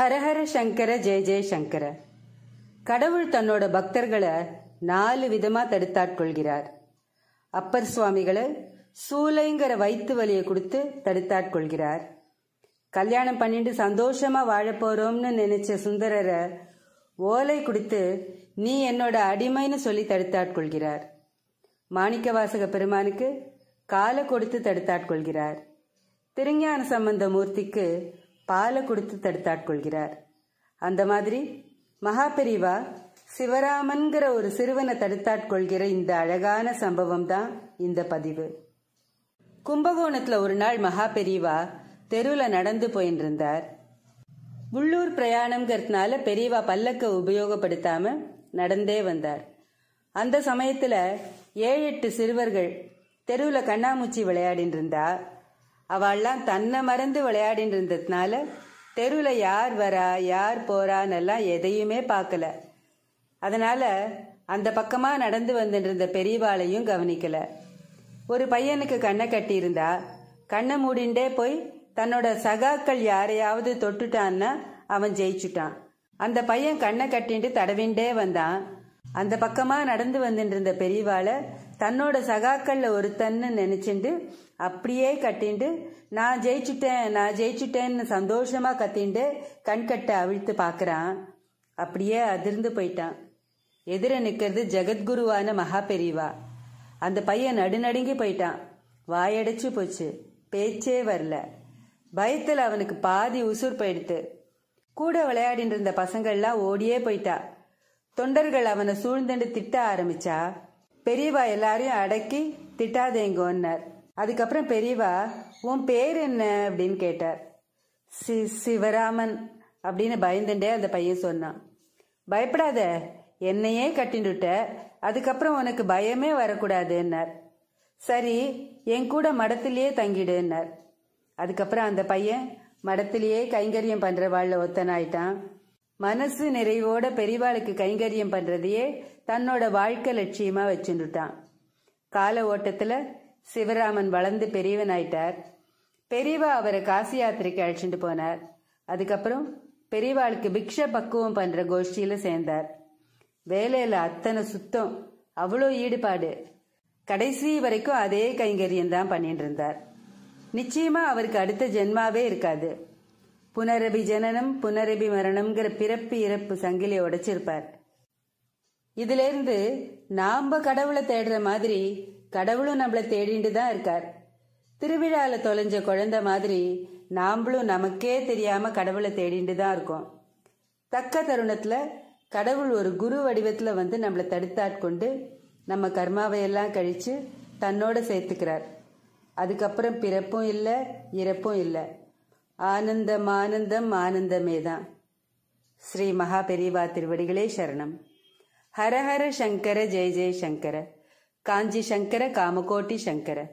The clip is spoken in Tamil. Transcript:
ஹரஹர சங்கர ஜெய ஜெயசங்கர கடவுள் தன்னோட பக்தர்களை நாலு விதமா தடுத்தாட்கொள்கிறார் அப்பர் சுவாமிகளை சூளைங்கிற வயிற்று வலியை கொடுத்து தடுத்தாட்கொள்கிறார் கல்யாணம் பண்ணிட்டு சந்தோஷமா போறோம்னு நினைச்ச சுந்தரரை ஓலை கொடுத்து நீ என்னோட அடிமைன்னு சொல்லி தடுத்தாட்கொள்கிறார் வாசக பெருமானுக்கு காலை கொடுத்து தடுத்தாட்கொள்கிறார் திருஞான சம்பந்த மூர்த்திக்கு பாலை கொடுத்து தடுத்தாட்கொள்கிறார் அந்த மாதிரி மகாபெரிவா சிவராமன்கிற ஒரு சிறுவனை தடுத்தாட்கொள்கிற இந்த அழகான சம்பவம் தான் இந்த பதிவு கும்பகோணத்துல ஒரு நாள் மகாபெரிவா தெருவில் நடந்து போயின்றிருந்தார் உள்ளூர் பிரயாணம்ங்கிறதுனால பெரியவா பல்லக்க உபயோகப்படுத்தாம நடந்தே வந்தார் அந்த சமயத்துல ஏழு எட்டு சிறுவர்கள் தெருவில் கண்ணாமூச்சி விளையாடின்னு அவள்லாம் தன்னை மறந்து விளையாடின்னு இருந்ததுனால தெருவில் யார் வரா யார் போறான்னெல்லாம் எதையுமே பார்க்கல அதனால அந்த பக்கமாக நடந்து வந்துட்டு பெரியவாளையும் கவனிக்கல ஒரு பையனுக்கு கண்ணை கட்டியிருந்தா கண்ணை மூடிண்டே போய் தன்னோட சகாக்கள் யாரையாவது தொட்டுட்டான்னா அவன் ஜெயிச்சுட்டான் அந்த பையன் கண்ணை கட்டிட்டு தடவிண்டே வந்தான் அந்த பக்கமாக நடந்து வந்துட்டு இருந்த பெரியவாளை தன்னோட சகாக்களில் ஒருத்தன்னு நினச்சிண்டு அப்படியே கட்டிண்டு நான் ஜெயிச்சுட்டேன் நான் ஜெயிச்சுட்டேன்னு சந்தோஷமாக கத்திண்டு கண்கட்டை அவிழ்த்து பார்க்குறான் அப்படியே அதிர்ந்து போயிட்டான் எதிர நிற்கிறது ஜெகத்குருவான மகா பெரியவா அந்த பையன் நடுநடுங்கி போயிட்டான் வாயடைச்சு போச்சு பேச்சே வரல பயத்தில் அவனுக்கு பாதி உசுர் போயிடுத்து கூட விளையாடிட்டு இருந்த பசங்கள்லாம் ஓடியே போயிட்டா தொண்டர்கள் அவனை சூழ்ந்துண்டு திட்ட ஆரம்பிச்சா பெரியவா எல்லாரையும் அடக்கி திட்டாதேங்கோன்னார் அதுக்கப்புறம் பெரியவா உன் பேர் என்ன அப்படின்னு கேட்டார் சி சிவராமன் அப்படின்னு பயந்துட்டே அந்த பையன் சொன்னான் பயப்படாத என்னையே கட்டிண்டுட்ட அதுக்கப்புறம் உனக்கு பயமே வரக்கூடாதுன்னார் சரி என் கூட மடத்திலேயே தங்கிடுன்னார் அதுக்கப்புறம் அந்த பையன் மடத்திலேயே கைங்கரியம் பண்ணுற வாழ்ல ஒத்தனாயிட்டான் மனசு நிறைவோட பெரிவாளுக்கு கைங்கரியம் பண்றதையே தன்னோட வாழ்க்கை லட்சியமா வச்சுட்டான் கால ஓட்டத்துல சிவராமன் வளர்ந்து பெரியவன் ஆயிட்டார் பெரியவா அவரை காசி யாத்திரைக்கு அழைச்சிட்டு போனார் அதுக்கப்புறம் பெரியவாளுக்கு பிக்ஷ பக்குவம் பண்ற கோஷ்டியில சேர்ந்தார் வேலையில அத்தனை சுத்தம் அவ்வளோ ஈடுபாடு கடைசி வரைக்கும் அதே கைங்கரியம் தான் பண்ணிட்டு இருந்தார் நிச்சயமா அவருக்கு அடுத்த ஜென்மாவே இருக்காது புனரபி ஜனனம் புனரபி மரணம்ங்கிற பிறப்பு இறப்பு சங்கிலியை உடைச்சிருப்பார் இருந்து நாம கடவுளை தேடுற மாதிரி கடவுளும் நம்மளை தேடிட்டு தான் இருக்கார் திருவிழால தொலைஞ்ச குழந்தை மாதிரி நாம்ளும் நமக்கே தெரியாம கடவுளை தேடிட்டு தான் இருக்கோம் தக்க தருணத்துல கடவுள் ஒரு குரு வடிவத்துல வந்து நம்மளை தடுத்தாட்கொண்டு நம்ம கர்மாவையெல்லாம் கழிச்சு தன்னோட சேர்த்துக்கிறார் அதுக்கப்புறம் பிறப்பும் இல்லை இறப்பும் இல்லை ஆனந்தம் ஆனந்தம் ஆனந்தமே தான் ஸ்ரீ மகா பெரிவா திருவடிகளே சரணம் ஹரஹர சங்கர ஜெய ஜெய சங்கர காஞ்சி சங்கர காமகோட்டி சங்கர